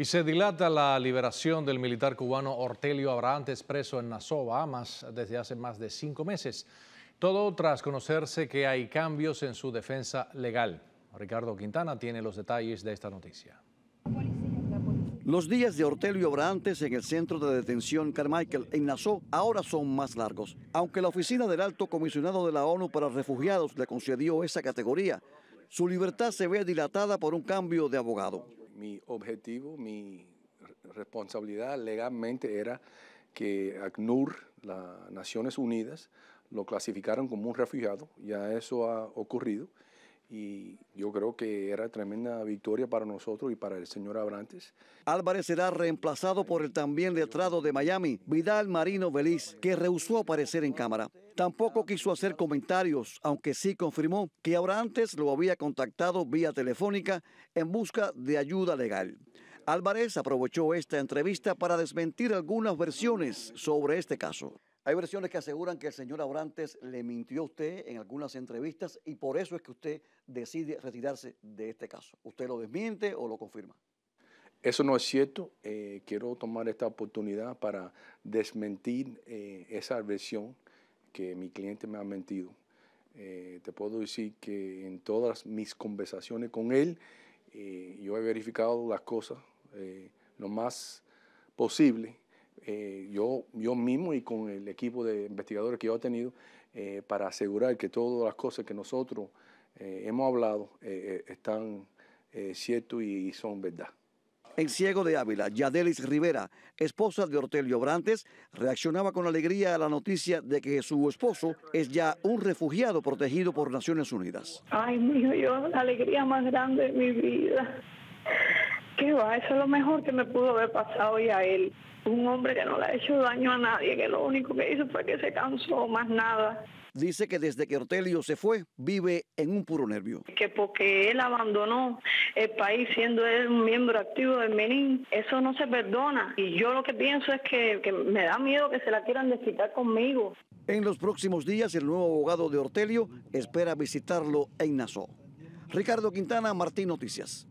Y se dilata la liberación del militar cubano Ortelio Abraantes, preso en Nassau, Bahamas, desde hace más de cinco meses. Todo tras conocerse que hay cambios en su defensa legal. Ricardo Quintana tiene los detalles de esta noticia. Los días de Ortelio Abraantes en el centro de detención Carmichael en Nassau ahora son más largos. Aunque la oficina del alto comisionado de la ONU para refugiados le concedió esa categoría, su libertad se ve dilatada por un cambio de abogado mi objetivo, mi responsabilidad legalmente era que ACNUR, las Naciones Unidas, lo clasificaron como un refugiado, ya eso ha ocurrido y yo creo que era tremenda victoria para nosotros y para el señor Abrantes. Álvarez será reemplazado por el también letrado de Miami, Vidal Marino Veliz, que rehusó aparecer en cámara. Tampoco quiso hacer comentarios, aunque sí confirmó que Abrantes lo había contactado vía telefónica en busca de ayuda legal. Álvarez aprovechó esta entrevista para desmentir algunas versiones sobre este caso. Hay versiones que aseguran que el señor Abrantes le mintió a usted en algunas entrevistas y por eso es que usted decide retirarse de este caso. ¿Usted lo desmiente o lo confirma? Eso no es cierto. Eh, quiero tomar esta oportunidad para desmentir eh, esa versión que mi cliente me ha mentido. Eh, te puedo decir que en todas mis conversaciones con él, yo he verificado las cosas lo más posible eh, yo, yo mismo y con el equipo de investigadores que yo he tenido eh, para asegurar que todas las cosas que nosotros eh, hemos hablado están ciertas y, son verdad. En Ciego de Ávila, Yadelis Rivera, esposa de Ortelio Brantes, reaccionaba con alegría a la noticia de que su esposo es ya un refugiado protegido por Naciones Unidas. Ay, mío, yo, la alegría más grande de mi vida. ¿Qué va? Eso es lo mejor que me pudo haber pasado hoy a él. Un hombre que no le ha hecho daño a nadie, que lo único que hizo fue que se cansó, más nada. Dice que desde que Ortelio se fue, vive en un puro nervio. Que porque él abandonó el país siendo él un miembro activo del Menin, eso no se perdona. Y yo lo que pienso es que, me da miedo que se la quieran desquitar conmigo. En los próximos días, el nuevo abogado de Ortelio espera visitarlo en Nassau. Ricardo Quintana, Martín Noticias.